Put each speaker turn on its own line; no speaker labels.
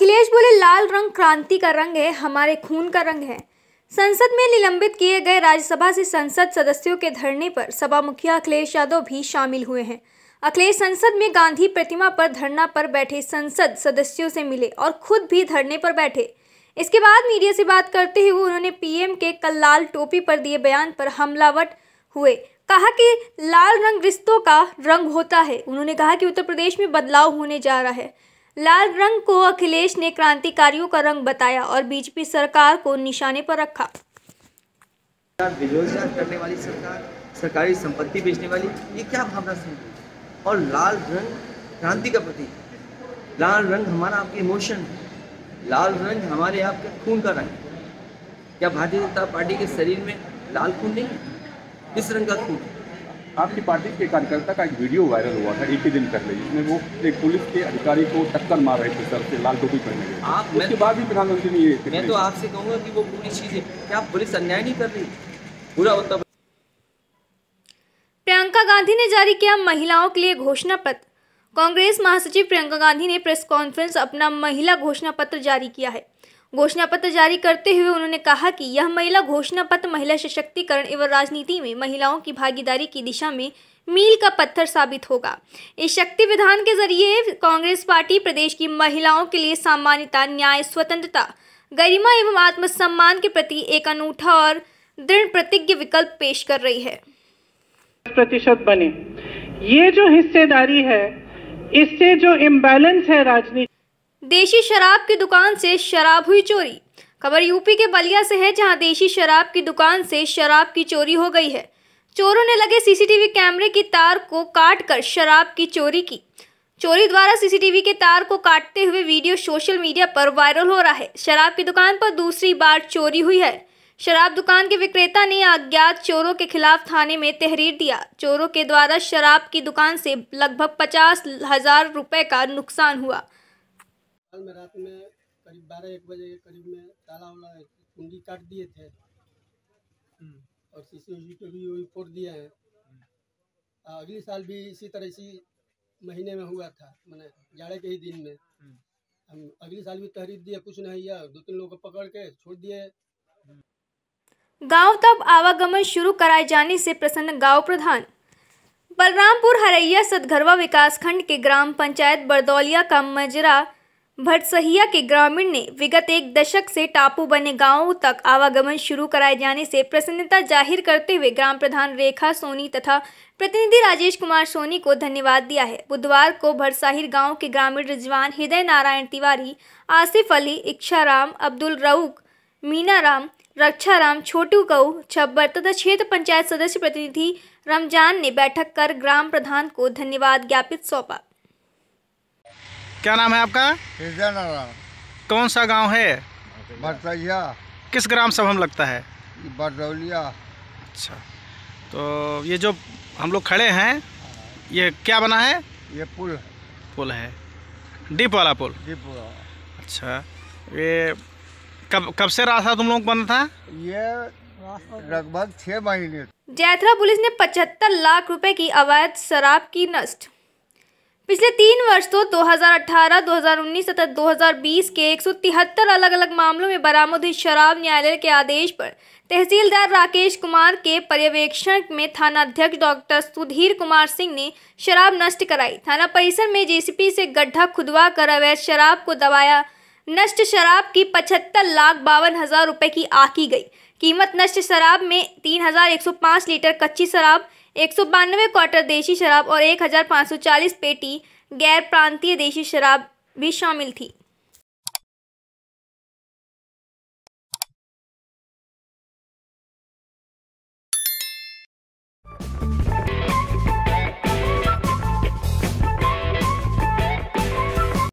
अखिलेश बोले लाल रंग क्रांति का रंग है हमारे खून का रंग है संसद में निलंबित किए गए राज्यसभा से संसद सदस्यों के धरने पर सभा मुखिया अखिलेश यादव भी शामिल हुए हैं अखिलेश संसद में गांधी प्रतिमा पर धरना पर बैठे संसद सदस्यों से मिले और खुद भी धरने पर बैठे इसके बाद मीडिया से बात करते हुए उन्होंने पीएम के कल लाल टोपी पर दिए बयान पर हमलावट हुए कहा कि लाल रंग रिश्तों का रंग होता है उन्होंने कहा कि उत्तर प्रदेश में बदलाव होने जा रहा है लाल रंग को अखिलेश ने क्रांतिकारियों का रंग बताया और बीजेपी सरकार को निशाने पर रखा बेरोजगार करने वाली सरकार सरकारी संपत्ति बेचने वाली ये क्या भावना सुन और लाल रंग क्रांति का प्रतीक लाल रंग हमारा आपके इमोशन है लाल रंग हमारे आपके खून का रंग है क्या भारतीय जनता पार्टी के शरीर में लाल खून नहीं है किस रंग का खून है आपकी पार्टी के कार्यकर्ता का एक वीडियो वायरल हुआ था एक ही दिन पहले जिसमें वो एक पुलिस के अधिकारी को टक्कर मार रहे थे सर से लाल टोपी पहने गए उसके बाद भी प्रधानमंत्री ने ये मैं तो आपसे कहूँगा कि वो पूरी चीज़ें क्या पुलिस अन्याय नहीं कर रही पूरा उत्तर प्रियंका गांधी ने जारी किया महिलाओं के लिए घोषणा पत्र कांग्रेस महासचिव प्रियंका गांधी ने प्रेस कॉन्फ्रेंस अपना महिला घोषणा पत्र जारी किया है घोषणा पत्र जारी करते हुए उन्होंने कहा कि यह महिला घोषणा पत्र महिला सशक्तिकरण एवं राजनीति में महिलाओं की भागीदारी की दिशा में मील का पत्थर साबित होगा इस शक्ति विधान के जरिए कांग्रेस पार्टी प्रदेश की महिलाओं के लिए सामान्यता न्याय स्वतंत्रता गरिमा एवं आत्मसम्मान के प्रति एक अनूठा और दृढ़ प्रतिज्ञ विकल्प पेश कर रही है प्रतिशत बने ये जो हिस्सेदारी है इससे जो इम्बैलेंस है राजनीति देशी शराब की दुकान से शराब हुई चोरी खबर यूपी के बलिया से है जहां देशी शराब की दुकान से शराब की चोरी हो गई है चोरों ने लगे सीसीटीवी कैमरे की तार को काट कर शराब की चोरी की चोरी द्वारा सीसीटीवी के तार को काटते हुए वीडियो सोशल मीडिया पर वायरल हो रहा है शराब की दुकान पर दूसरी बार चोरी हुई है शराब दुकान के विक्रेता ने अज्ञात चोरों के खिलाफ थाने में तहरीर दिया चोरों के द्वारा शराब की दुकान से लगभग पचास हजार रुपये का नुकसान हुआ कल मैं रात में करीब बारह एक बजे के करीब में ताला वाला कुंडी काट दिए थे हम्म। और सीसी सी को भी वही फोड़ दिए हैं हम्म। अगले साल भी इसी तरह इसी महीने में हुआ था मैंने जाड़े के ही दिन में हम्म। हम अगले साल भी तहरीर दिया कुछ नहीं या दो तीन लोगों को पकड़ के छोड़ दिए गांव तब आवागमन शुरू कराए जाने से प्रसन्न गांव प्रधान बलरामपुर हरैया सदघरवा विकास खंड के ग्राम पंचायत बरदौलिया का मजरा भटसहिया के ग्रामीण ने विगत एक दशक से टापू बने गांवों तक आवागमन शुरू कराए जाने से प्रसन्नता जाहिर करते हुए ग्राम प्रधान रेखा सोनी तथा प्रतिनिधि राजेश कुमार सोनी को धन्यवाद दिया है बुधवार को भटसाहिर गांव के ग्रामीण रिजवान हृदय नारायण तिवारी आसिफ अली राम अब्दुल रऊक मीना रक्षा रक्षाराम छोटू गऊ छब्बर तथा क्षेत्र पंचायत सदस्य प्रतिनिधि रमजान ने बैठक कर ग्राम प्रधान को धन्यवाद ज्ञापित सौंपा क्या नाम है आपका कौन सा गांव है बरसैया किस ग्राम सभा में लगता है बरदौलिया अच्छा तो ये जो हम लोग खड़े हैं ये क्या बना है ये पुल पुल है डीप वाला पुल डीप वाला अच्छा ये कब कब से रास्ता तुम लोग बना था ये लगभग छः महीने जैथरा पुलिस ने 75 लाख रुपए की अवैध शराब की नष्ट पिछले तीन वर्ष तो 2018, 2019 तथा 2020 के एक अलग अलग मामलों में बरामद हुई शराब न्यायालय के आदेश पर तहसीलदार राकेश कुमार के पर्यवेक्षण में थाना अध्यक्ष डॉक्टर सुधीर कुमार सिंह ने शराब नष्ट कराई थाना परिसर में जेसीपी से गड्ढा खुदवा कर अवैध शराब को दबाया नष्ट शराब की पचहत्तर लाख बावन हजार रुपये की आकी गई कीमत नष्ट शराब में तीन हजार एक सौ पाँच लीटर कच्ची शराब एक सौ बानवे क्वार्टर देशी शराब और एक हज़ार पाँच सौ चालीस पेटी गैर प्रांतीय देशी शराब भी शामिल थी